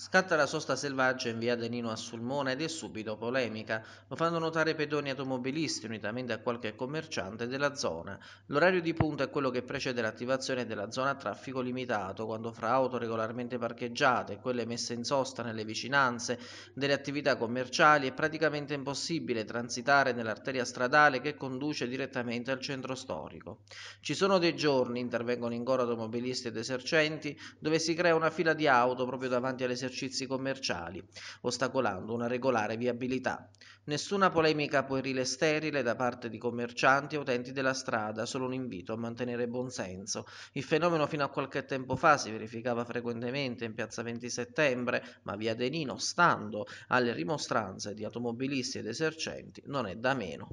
Scatta la sosta selvaggia in via Adelino a Sulmona ed è subito polemica. Lo fanno notare pedoni automobilisti unitamente a qualche commerciante della zona. L'orario di punta è quello che precede l'attivazione della zona a traffico limitato, quando fra auto regolarmente parcheggiate e quelle messe in sosta nelle vicinanze delle attività commerciali è praticamente impossibile transitare nell'arteria stradale che conduce direttamente al centro storico. Ci sono dei giorni, intervengono in coro automobilisti ed esercenti, dove si crea una fila di auto proprio davanti alle servizio esercizi commerciali, ostacolando una regolare viabilità. Nessuna polemica puerile e sterile da parte di commercianti e utenti della strada, solo un invito a mantenere buon senso. Il fenomeno fino a qualche tempo fa si verificava frequentemente in piazza 20 settembre, ma via Denino, stando alle rimostranze di automobilisti ed esercenti, non è da meno.